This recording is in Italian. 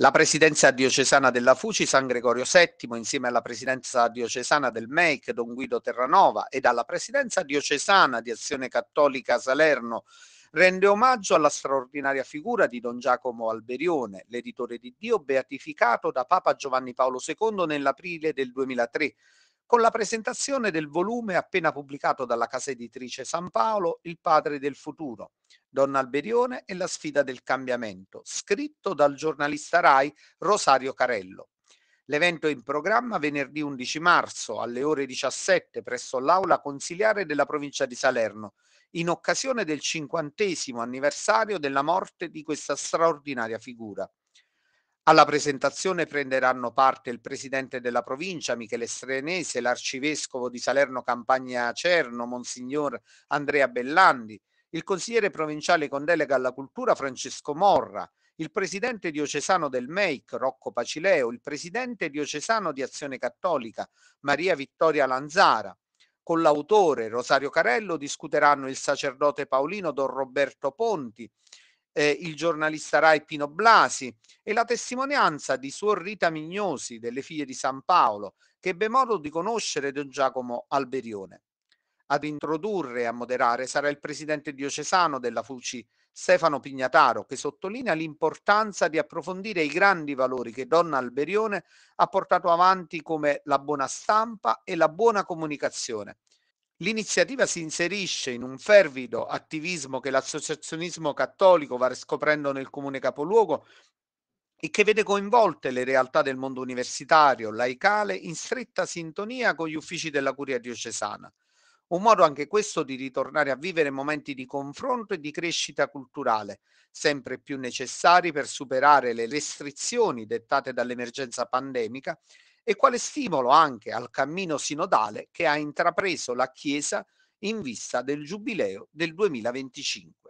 la presidenza diocesana della FUCI San Gregorio VII insieme alla presidenza diocesana del MEIC Don Guido Terranova ed alla presidenza diocesana di Azione Cattolica Salerno rende omaggio alla straordinaria figura di Don Giacomo Alberione, l'editore di Dio beatificato da Papa Giovanni Paolo II nell'aprile del 2003 con la presentazione del volume appena pubblicato dalla casa editrice San Paolo, Il padre del futuro, Donna Alberione e la sfida del cambiamento, scritto dal giornalista RAI Rosario Carello. L'evento è in programma venerdì 11 marzo alle ore 17 presso l'aula consiliare della provincia di Salerno, in occasione del cinquantesimo anniversario della morte di questa straordinaria figura. Alla presentazione prenderanno parte il presidente della provincia Michele Strenese, l'arcivescovo di Salerno Campagna Cerno, Monsignor Andrea Bellandi, il consigliere provinciale con delega alla cultura Francesco Morra, il presidente diocesano del MEIC Rocco Pacileo, il presidente diocesano di Azione Cattolica Maria Vittoria Lanzara. Con l'autore Rosario Carello discuteranno il sacerdote paolino Don Roberto Ponti, eh, il giornalista Rai Pino Blasi e la testimonianza di Suor Rita Mignosi, delle figlie di San Paolo, che ebbe modo di conoscere Don Giacomo Alberione. Ad introdurre e a moderare sarà il presidente diocesano della FUCI Stefano Pignataro, che sottolinea l'importanza di approfondire i grandi valori che Donna Alberione ha portato avanti come la buona stampa e la buona comunicazione, L'iniziativa si inserisce in un fervido attivismo che l'associazionismo cattolico va riscoprendo nel comune capoluogo e che vede coinvolte le realtà del mondo universitario, laicale, in stretta sintonia con gli uffici della curia diocesana. Un modo anche questo di ritornare a vivere momenti di confronto e di crescita culturale, sempre più necessari per superare le restrizioni dettate dall'emergenza pandemica e quale stimolo anche al cammino sinodale che ha intrapreso la Chiesa in vista del Giubileo del 2025.